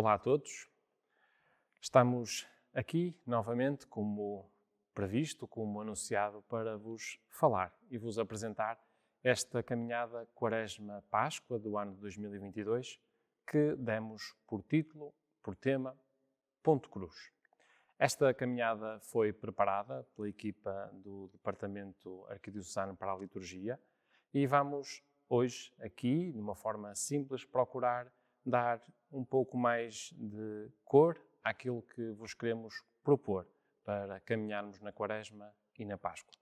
Olá a todos. Estamos aqui novamente, como previsto, como anunciado, para vos falar e vos apresentar esta caminhada Quaresma-Páscoa do ano de 2022 que demos por título, por tema, Ponto Cruz. Esta caminhada foi preparada pela equipa do Departamento Arquidiocesano para a Liturgia e vamos hoje aqui, de uma forma simples, procurar dar um pouco mais de cor àquilo que vos queremos propor para caminharmos na Quaresma e na Páscoa.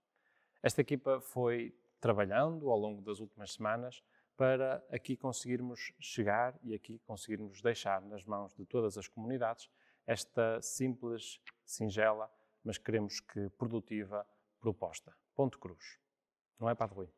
Esta equipa foi trabalhando ao longo das últimas semanas para aqui conseguirmos chegar e aqui conseguirmos deixar nas mãos de todas as comunidades esta simples, singela, mas queremos que produtiva proposta. Ponto Cruz. Não é, Padre Rui?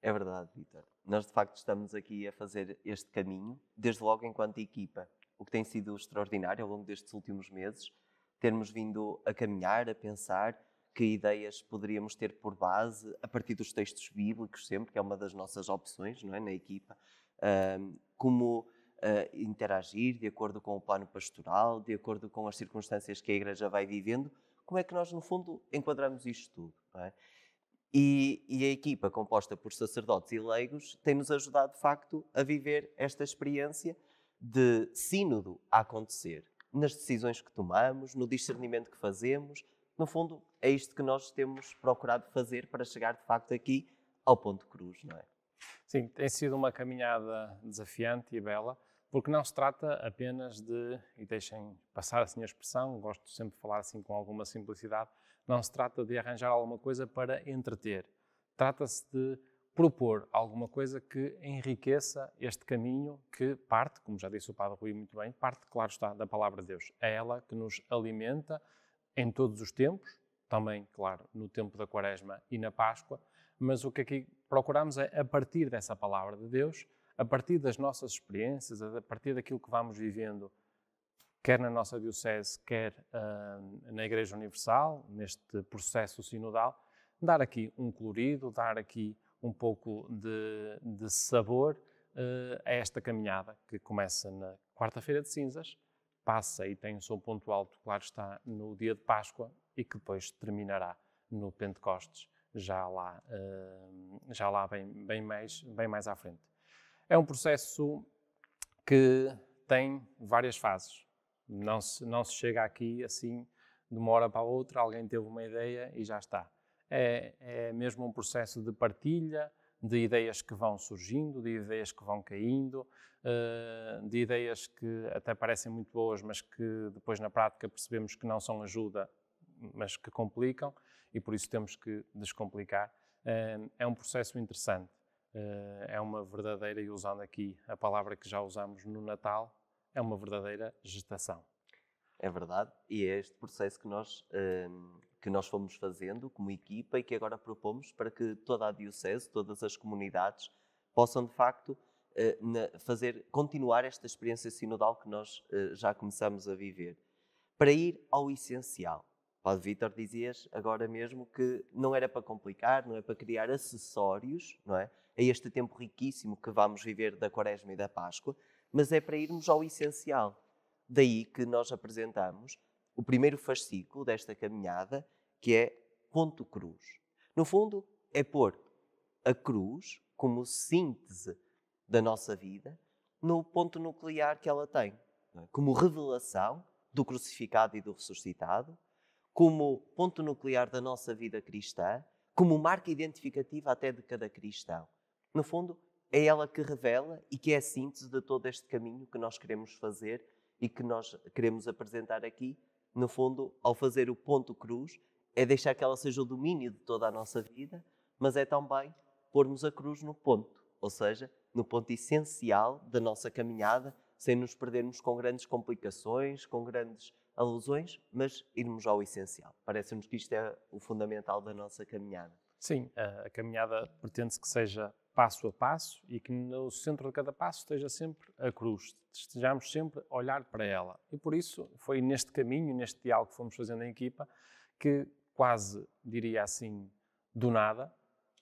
É verdade, Vitor nós de facto estamos aqui a fazer este caminho, desde logo enquanto equipa, o que tem sido extraordinário ao longo destes últimos meses, termos vindo a caminhar, a pensar que ideias poderíamos ter por base, a partir dos textos bíblicos sempre, que é uma das nossas opções não é, na equipa, como ah, interagir de acordo com o plano pastoral, de acordo com as circunstâncias que a Igreja vai vivendo, como é que nós, no fundo, enquadramos isto tudo? É? E, e, a equipa composta por sacerdotes e leigos tem-nos ajudado, de facto, a viver esta experiência de sínodo a acontecer nas decisões que tomamos, no discernimento que fazemos. No fundo, é isto que nós temos procurado fazer para chegar, de facto, aqui ao ponto cruz, não é? Sim, tem sido uma caminhada desafiante e bela, porque não se trata apenas de, e deixem passar assim a expressão, gosto sempre de falar assim com alguma simplicidade, não se trata de arranjar alguma coisa para entreter. Trata-se de propor alguma coisa que enriqueça este caminho que parte, como já disse o Padre Rui muito bem, parte, claro está, da Palavra de Deus. É ela que nos alimenta em todos os tempos, também, claro, no tempo da Quaresma e na Páscoa, mas o que aqui procuramos é, a partir dessa Palavra de Deus, a partir das nossas experiências, a partir daquilo que vamos vivendo, quer na nossa Diocese, quer uh, na Igreja Universal, neste processo sinodal, dar aqui um colorido, dar aqui um pouco de, de sabor uh, a esta caminhada que começa na quarta-feira de cinzas, passa e tem o seu ponto alto, claro está, no dia de Páscoa e que depois terminará no Pentecostes, já lá, uh, já lá bem, bem, mais, bem mais à frente. É um processo que tem várias fases. Não se, não se chega aqui assim de uma hora para outra, alguém teve uma ideia e já está. É, é mesmo um processo de partilha, de ideias que vão surgindo, de ideias que vão caindo, eh, de ideias que até parecem muito boas, mas que depois na prática percebemos que não são ajuda, mas que complicam e por isso temos que descomplicar. Eh, é um processo interessante. Eh, é uma verdadeira, e usando aqui a palavra que já usamos no Natal, é uma verdadeira gestação. É verdade, e é este processo que nós, ehm, que nós fomos fazendo como equipa e que agora propomos para que toda a Diocese, todas as comunidades, possam de facto eh, fazer, continuar esta experiência sinodal que nós eh, já começamos a viver. Para ir ao essencial, Paulo Vitor dizias agora mesmo que não era para complicar, não é para criar acessórios, não é? A este tempo riquíssimo que vamos viver da Quaresma e da Páscoa, mas é para irmos ao essencial. Daí que nós apresentamos o primeiro fascículo desta caminhada, que é Ponto Cruz. No fundo, é pôr a cruz como síntese da nossa vida no ponto nuclear que ela tem, é? como revelação do crucificado e do ressuscitado, como ponto nuclear da nossa vida cristã, como marca identificativa até de cada cristão. No fundo, é ela que revela e que é a síntese de todo este caminho que nós queremos fazer e que nós queremos apresentar aqui. No fundo, ao fazer o ponto cruz, é deixar que ela seja o domínio de toda a nossa vida, mas é também pormos a cruz no ponto, ou seja, no ponto essencial da nossa caminhada, sem nos perdermos com grandes complicações, com grandes alusões, mas irmos ao essencial. Parece-nos que isto é o fundamental da nossa caminhada. Sim, a caminhada pretende-se que seja passo a passo e que no centro de cada passo esteja sempre a cruz, estejamos sempre a olhar para ela. E por isso foi neste caminho, neste diálogo que fomos fazendo em equipa, que quase, diria assim, do nada,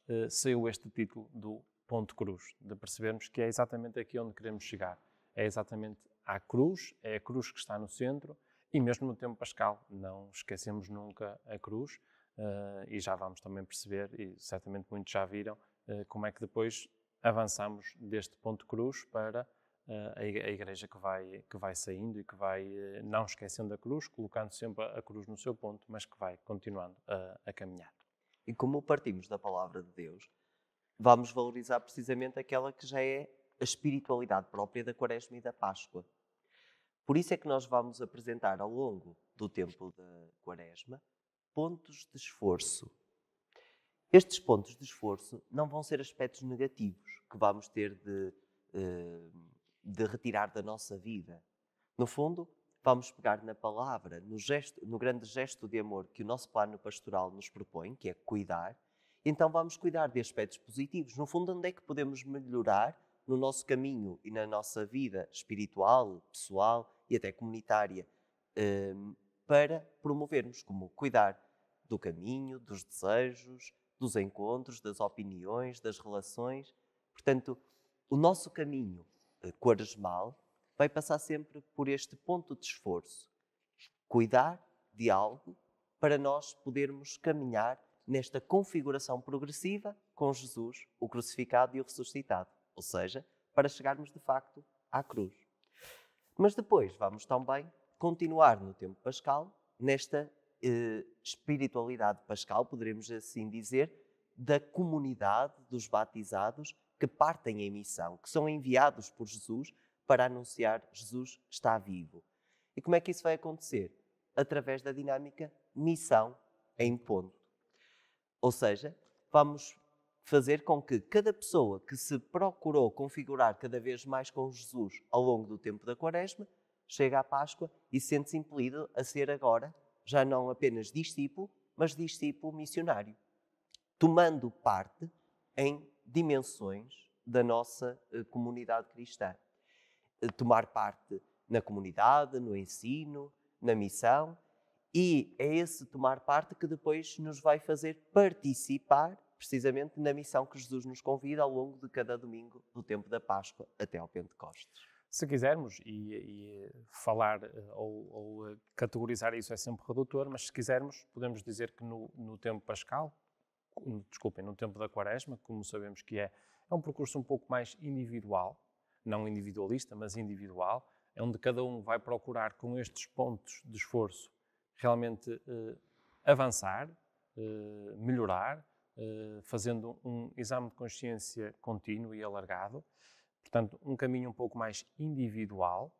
eh, saiu este título do Ponto Cruz, de percebermos que é exatamente aqui onde queremos chegar. É exatamente à cruz, é a cruz que está no centro e mesmo no tempo pascal, não esquecemos nunca a cruz eh, e já vamos também perceber, e certamente muitos já viram, eh, como é que depois avançamos deste ponto cruz para eh, a igreja que vai, que vai saindo e que vai não esquecendo a cruz, colocando sempre a cruz no seu ponto, mas que vai continuando a, a caminhar. E como partimos da palavra de Deus, vamos valorizar precisamente aquela que já é a espiritualidade própria da Quaresma e da Páscoa. Por isso é que nós vamos apresentar ao longo do tempo da Quaresma pontos de esforço. Estes pontos de esforço não vão ser aspectos negativos que vamos ter de, eh, de retirar da nossa vida. No fundo, vamos pegar na palavra, no, gesto, no grande gesto de amor que o nosso plano pastoral nos propõe, que é cuidar, então vamos cuidar de aspectos positivos. No fundo, onde é que podemos melhorar no nosso caminho e na nossa vida espiritual, pessoal e até comunitária, hum, para promovermos como cuidar do caminho, dos desejos, dos encontros, das opiniões, das relações. Portanto, o nosso caminho eh, quaresmal vai passar sempre por este ponto de esforço. Cuidar de algo para nós podermos caminhar nesta configuração progressiva com Jesus, o crucificado e o ressuscitado ou seja, para chegarmos de facto à cruz. Mas depois vamos também continuar no tempo pascal, nesta eh, espiritualidade pascal, poderemos assim dizer, da comunidade dos batizados que partem em missão, que são enviados por Jesus para anunciar Jesus está vivo. E como é que isso vai acontecer? Através da dinâmica missão em ponto. Ou seja, vamos fazer com que cada pessoa que se procurou configurar cada vez mais com Jesus ao longo do tempo da Quaresma, chegue à Páscoa e sente-se impelido a ser agora já não apenas discípulo, mas discípulo missionário, tomando parte em dimensões da nossa eh, comunidade cristã. Eh, tomar parte na comunidade, no ensino, na missão, e é esse tomar parte que depois nos vai fazer participar precisamente na missão que Jesus nos convida ao longo de cada domingo do tempo da Páscoa até ao Pentecostes. Se quisermos, e, e falar eh, ou, ou, eh, categorizar isso é sempre redutor, mas se quisermos, podemos dizer que no, no tempo pascal, desculpem, no tempo da quaresma, como sabemos que é, é um percurso um pouco mais individual, não individualista, mas individual, é onde cada um vai procurar com estes pontos de esforço realmente eh, avançar, eh, melhorar, eh, fazendo um exame de consciência contínuo e alargado, portanto, um caminho um pouco mais individual,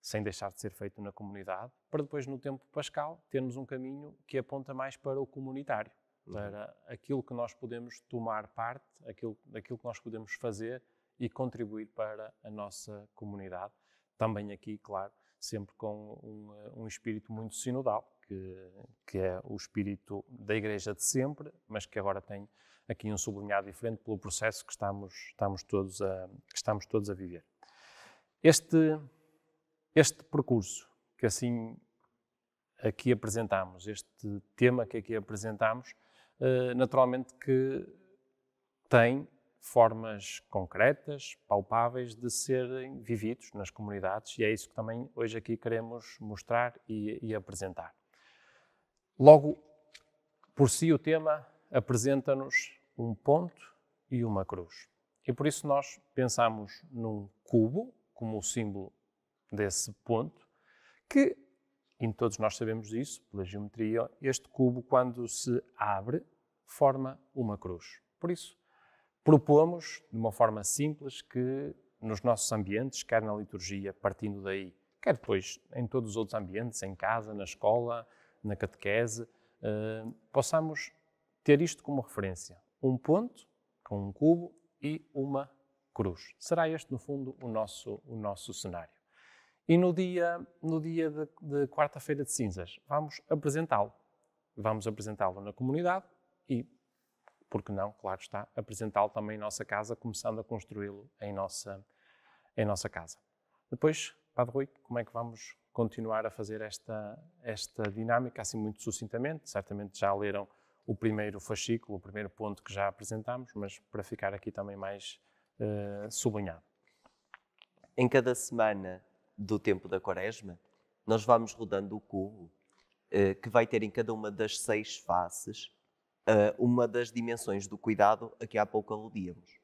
sem deixar de ser feito na comunidade, para depois, no tempo pascal, termos um caminho que aponta mais para o comunitário, uhum. para uhum. aquilo que nós podemos tomar parte, aquilo, aquilo que nós podemos fazer e contribuir para a nossa comunidade. Também aqui, claro, sempre com um, eh, um espírito muito sinodal, que, que é o espírito da Igreja de sempre, mas que agora tem aqui um sublinhado diferente pelo processo que estamos, estamos, todos, a, que estamos todos a viver. Este, este percurso que assim aqui apresentamos, este tema que aqui apresentamos, eh, naturalmente que tem formas concretas, palpáveis de serem vividos nas comunidades e é isso que também hoje aqui queremos mostrar e, e apresentar. Logo, por si, o tema apresenta-nos um ponto e uma cruz. E por isso nós pensamos num cubo como o símbolo desse ponto, que, e todos nós sabemos disso, pela geometria, este cubo, quando se abre, forma uma cruz. Por isso, propomos, de uma forma simples, que nos nossos ambientes, quer na liturgia, partindo daí, quer depois em todos os outros ambientes, em casa, na escola, na catequese, eh, possamos ter isto como referência. Um ponto com um cubo e uma cruz. Será este, no fundo, o nosso, o nosso cenário. E no dia, no dia de, de quarta-feira de cinzas, vamos apresentá-lo. Vamos apresentá-lo na comunidade e, por que não, claro está, apresentá-lo também em nossa casa, começando a construí-lo em nossa, em nossa casa. Depois, Padre Rui, como é que vamos continuar a fazer esta, esta dinâmica, assim muito sucintamente. Certamente já leram o primeiro fascículo, o primeiro ponto que já apresentámos, mas para ficar aqui também mais uh, sublinhado. Em cada semana do tempo da quaresma, nós vamos rodando o cubo, uh, que vai ter em cada uma das seis faces uh, uma das dimensões do cuidado a que há pouco aludíamos.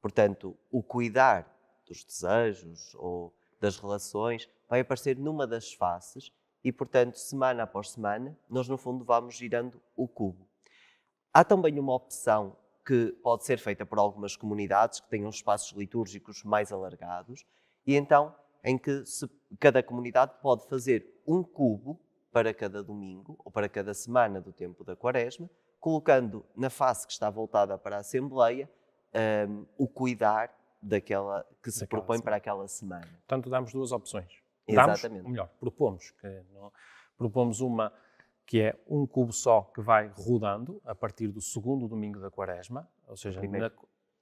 Portanto, o cuidar dos desejos ou das relações vai aparecer numa das faces e, portanto, semana após semana, nós no fundo vamos girando o cubo. Há também uma opção que pode ser feita por algumas comunidades que tenham espaços litúrgicos mais alargados e então em que se, cada comunidade pode fazer um cubo para cada domingo ou para cada semana do tempo da quaresma, colocando na face que está voltada para a Assembleia um, o cuidar daquela que se daquela propõe semana. para aquela semana. Portanto, damos duas opções. Damos, Exatamente. ou melhor, propomos, que não, propomos uma que é um cubo só que vai rodando a partir do segundo domingo da quaresma, ou seja, primeiro,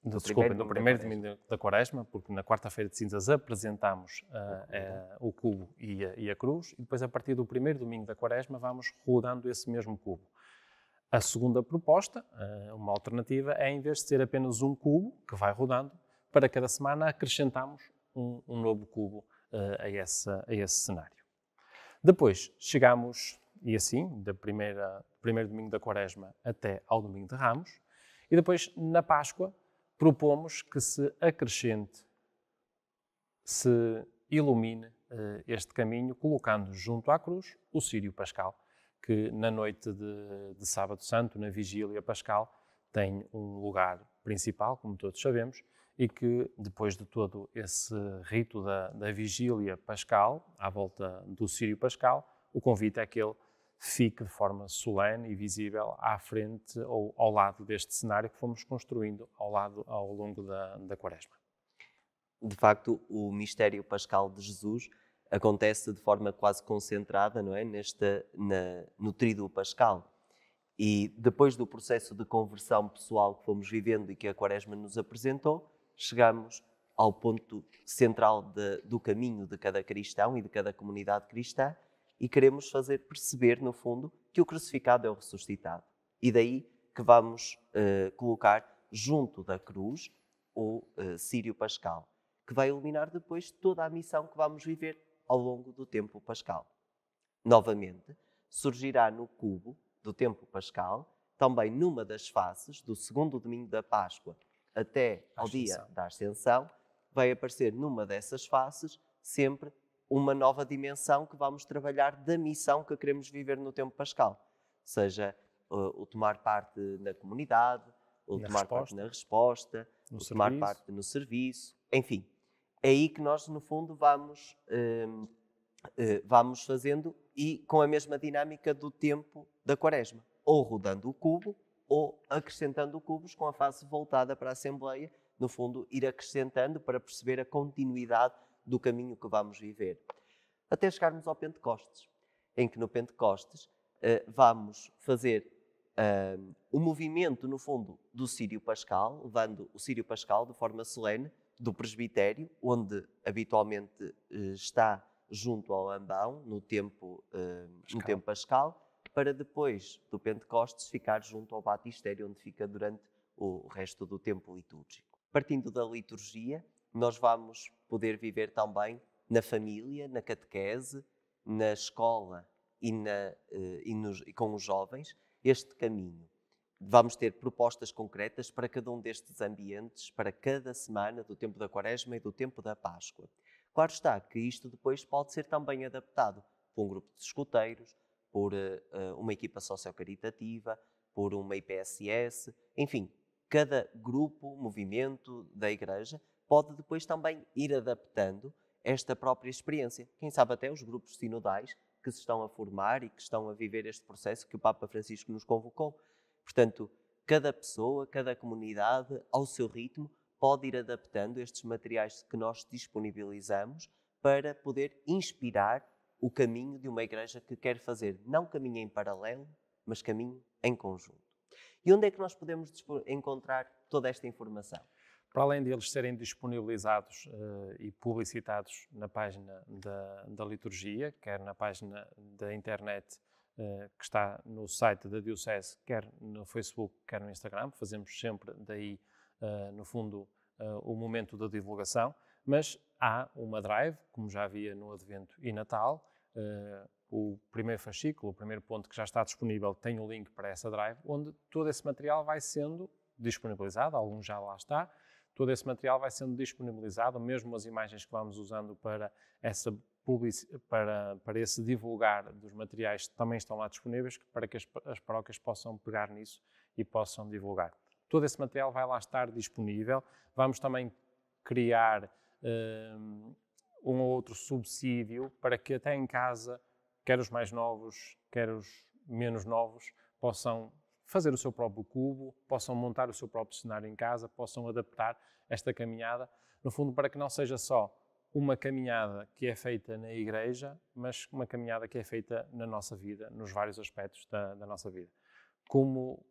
na, do, desculpem, do primeiro domingo da, da quaresma, porque na quarta-feira de cinzas apresentamos uh, uh, o cubo e a, e a, cruz, e depois a partir do primeiro domingo da quaresma vamos rodando esse mesmo cubo. A segunda proposta, uh, uma alternativa, é em vez de ser apenas um cubo que vai rodando, para cada semana acrescentamos um, um novo cubo eh, a, essa, a esse cenário. Depois chegamos, e assim, da primeira, primeiro domingo da Quaresma até ao domingo de Ramos, e depois na Páscoa propomos que se acrescente, se ilumine eh, este caminho, colocando junto à cruz o Sírio Pascal, que na noite de, de Sábado Santo, na Vigília Pascal, tem um lugar principal, como todos sabemos, e que, depois de todo esse rito da, da vigília pascal, à volta do Sírio Pascal, o convite é que ele fique de forma solene e visível à frente ou ao lado deste cenário que fomos construindo ao, lado, ao longo da, da Quaresma. De facto, o mistério pascal de Jesus acontece de forma quase concentrada, não é? Nesta, na, no tríduo pascal. E depois do processo de conversão pessoal que fomos vivendo e que a Quaresma nos apresentou, chegamos ao ponto central de, do caminho de cada cristão e de cada comunidade cristã e queremos fazer perceber, no fundo, que o crucificado é o ressuscitado. E daí que vamos eh, colocar junto da cruz o eh, Sírio Pascal, que vai iluminar depois toda a missão que vamos viver ao longo do tempo pascal. Novamente, surgirá no cubo do tempo pascal, também numa das faces do segundo domingo da Páscoa, até ao dia da ascensão, vai aparecer numa dessas faces sempre uma nova dimensão que vamos trabalhar da missão que queremos viver no tempo pascal. Seja eh, o tomar parte na comunidade, o na tomar resposta, parte na resposta, o serviço. tomar parte no serviço, enfim. É aí que nós, no fundo, vamos, ehm, eh, vamos fazendo e com a mesma dinâmica do tempo da quaresma. Ou rodando o cubo, ou acrescentando cubos com a face voltada para a Assembleia, no fundo, ir acrescentando para perceber a continuidade do caminho que vamos viver. Até chegarmos ao Pentecostes, em que no Pentecostes eh, vamos fazer um, eh, o movimento, no fundo, do Sírio Pascal, levando o Sírio Pascal de forma solene do presbitério, onde habitualmente eh, está junto ao ambão, no tempo, Pascal. No tempo pascal, para depois do Pentecostes ficar junto ao batistério, onde fica durante o resto do tempo litúrgico. Partindo da liturgia, nós vamos poder viver também na família, na catequese, na escola e, na, eh, e, nos, e com os jovens este caminho. Vamos ter propostas concretas para cada um destes ambientes, para cada semana do tempo da Quaresma e do tempo da Páscoa. Claro está que isto depois pode ser também adaptado para um grupo de escuteiros, por uh, uma equipa sociocaritativa, por uma IPSS, enfim, cada grupo, movimento da igreja pode depois também ir adaptando esta própria experiência. Quem sabe até os grupos sinodais que se estão a formar e que estão a viver este processo que o Papa Francisco nos convocou. Portanto, cada pessoa, cada comunidade, ao seu ritmo, pode ir adaptando estes materiais que nós disponibilizamos para poder inspirar o caminho de uma igreja que quer fazer não caminho em paralelo, mas caminho em conjunto. E onde é que nós podemos encontrar toda esta informação? Para além deles serem disponibilizados uh, e publicitados na página da, da, liturgia, quer na página da internet uh, que está no site da Diocese, quer no Facebook, quer no Instagram, fazemos sempre daí, uh, no fundo, o momento da divulgação, mas há uma drive, como já havia no Advento e Natal, eh, o primeiro fascículo, o primeiro ponto que já está disponível, tem o um link para essa drive, onde todo esse material vai sendo disponibilizado, algum já lá está, todo esse material vai sendo disponibilizado, mesmo as imagens que vamos usando para, essa para, para esse divulgar dos materiais também estão lá disponíveis, para que as, as paróquias possam pegar nisso e possam divulgar. Todo esse material vai lá estar disponível. Vamos também criar eh, um ou outro subsídio para que até em casa, quer os mais novos, quer os menos novos, possam fazer o seu próprio cubo, possam montar o seu próprio cenário em casa, possam adaptar esta caminhada, no fundo, para que não seja só uma caminhada que é feita na igreja, mas uma caminhada que é feita na nossa vida, nos vários aspectos da, da nossa vida. Como,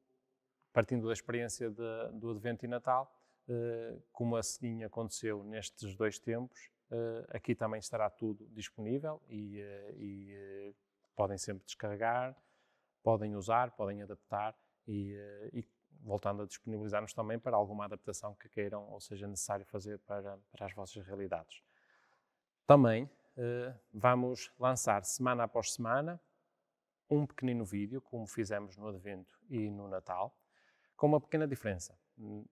partindo da experiência de, do Advento e Natal, eh, como a cedinha aconteceu nestes dois tempos, eh, aqui também estará tudo disponível e, eh, e eh, podem sempre descarregar, podem usar, podem adaptar e, e voltando a disponibilizar-nos também para alguma adaptação que queiram ou seja necessário fazer para, para as vossas realidades. Também vamos lançar semana após semana um pequenino vídeo, como fizemos no Advento e no Natal, com uma pequena diferença.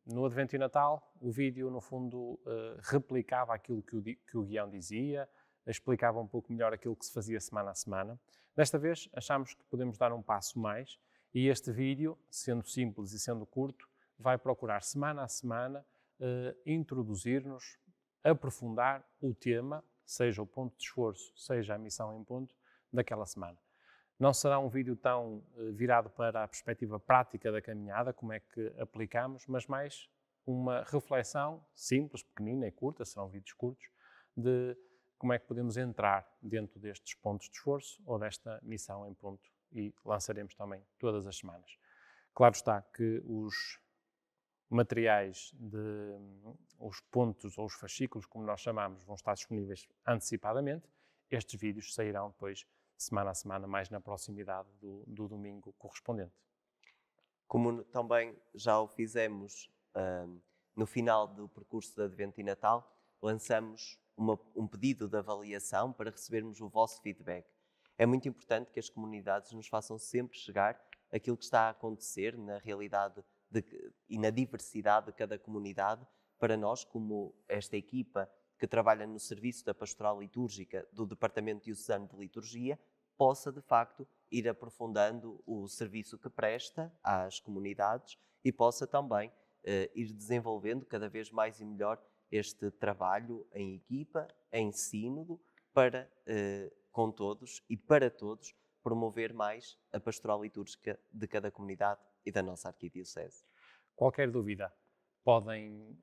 No Advento e Natal, o vídeo, no fundo, eh, replicava aquilo que o, guião dizia, explicava um pouco melhor aquilo que se fazia semana a semana. Desta vez, achamos que podemos dar um passo mais e este vídeo, sendo simples e sendo curto, vai procurar semana a semana eh, introduzir-nos, aprofundar o tema, seja o ponto de esforço, seja a missão em ponto, daquela semana. Não será um vídeo tão eh, virado para a perspectiva prática da caminhada, como é que aplicamos, mas mais uma reflexão simples, pequenina e curta, serão vídeos curtos, de como é que podemos entrar dentro destes pontos de esforço ou desta missão em ponto e lançaremos também todas as semanas. Claro está que os materiais de os pontos ou os fascículos, como nós chamamos, vão estar disponíveis antecipadamente. Estes vídeos sairão depois semana a semana, mais na proximidade do, do domingo correspondente. Como também já o fizemos um, no final do percurso de Advento e Natal, lançamos uma, um pedido de avaliação para recebermos o vosso feedback. É muito importante que as comunidades nos façam sempre chegar aquilo que está a acontecer na realidade de, e na diversidade de cada comunidade, para nós, como esta equipa que trabalha no serviço da pastoral litúrgica do Departamento Diocesano de Liturgia, possa, de facto, ir aprofundando o serviço que presta às comunidades e possa também eh, ir desenvolvendo cada vez mais e melhor este trabalho em equipa, em sínodo, para eh, com todos e para todos promover mais a pastoral litúrgica de cada comunidade e da nossa arquidiocese. Qualquer dúvida, podem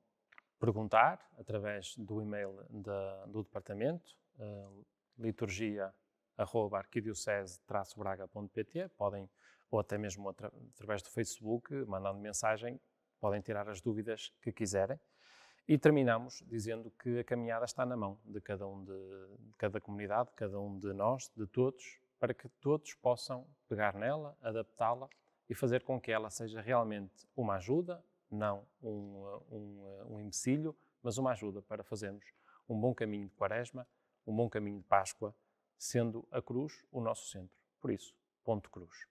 perguntar através do e-mail da, do departamento, uh, liturgia arroba arquidiocese-braga.pt, podem, ou até mesmo através do Facebook, mandando mensagem, podem tirar as dúvidas que quiserem. E terminamos dizendo que a caminhada está na mão de cada um de, de cada comunidade, de cada um de nós, de todos, para que todos possam pegar nela, adaptá-la e fazer com que ela seja realmente uma ajuda, não um, um, um empecilho, mas uma ajuda para fazermos um bom caminho de Quaresma, um bom caminho de Páscoa sendo a cruz o nosso centro. Por isso, ponto cruz.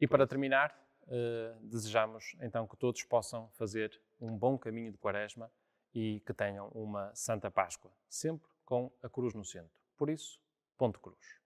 E para terminar, eh, desejamos então que todos possam fazer um bom caminho de Quaresma e que tenham uma Santa Páscoa, sempre com a cruz no centro. Por isso, ponto cruz.